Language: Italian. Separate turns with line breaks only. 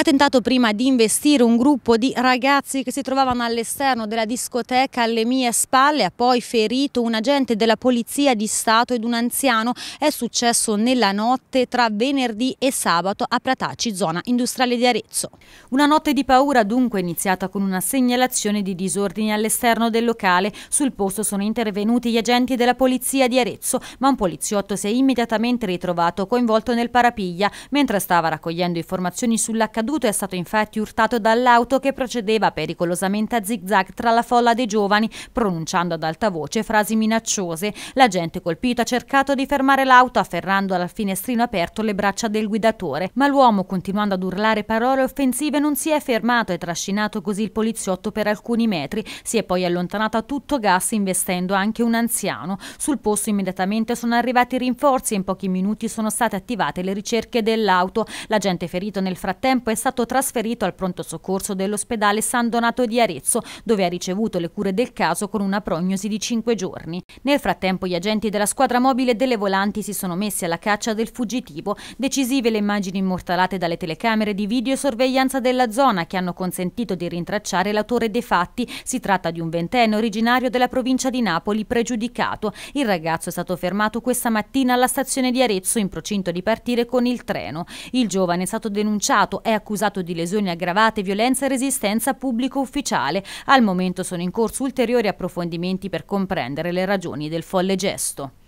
ha tentato prima di investire un gruppo di ragazzi che si trovavano all'esterno della discoteca alle mie spalle, ha poi ferito un agente della polizia di Stato ed un anziano. È successo nella notte tra venerdì e sabato a Prataci, zona industriale di Arezzo. Una notte di paura dunque iniziata con una segnalazione di disordini all'esterno del locale. Sul posto sono intervenuti gli agenti della polizia di Arezzo, ma un poliziotto si è immediatamente ritrovato coinvolto nel parapiglia mentre stava raccogliendo informazioni sull'accaduto caduto è stato infatti urtato dall'auto che procedeva pericolosamente a zigzag tra la folla dei giovani, pronunciando ad alta voce frasi minacciose. L'agente colpito ha cercato di fermare l'auto afferrando al finestrino aperto le braccia del guidatore, ma l'uomo, continuando ad urlare parole offensive, non si è fermato e trascinato così il poliziotto per alcuni metri. Si è poi allontanato a tutto gas investendo anche un anziano. Sul posto immediatamente sono arrivati rinforzi e in pochi minuti sono state attivate le ricerche dell'auto. L'agente ferito nel frattempo è stato trasferito al pronto soccorso dell'ospedale San Donato di Arezzo, dove ha ricevuto le cure del caso con una prognosi di 5 giorni. Nel frattempo gli agenti della squadra mobile e delle volanti si sono messi alla caccia del fuggitivo, decisive le immagini immortalate dalle telecamere di videosorveglianza della zona che hanno consentito di rintracciare l'autore dei fatti. Si tratta di un ventenne originario della provincia di Napoli pregiudicato. Il ragazzo è stato fermato questa mattina alla stazione di Arezzo in procinto di partire con il treno. Il giovane è stato denunciato, è a accusato di lesioni aggravate, violenza e resistenza pubblico ufficiale. Al momento sono in corso ulteriori approfondimenti per comprendere le ragioni del folle gesto.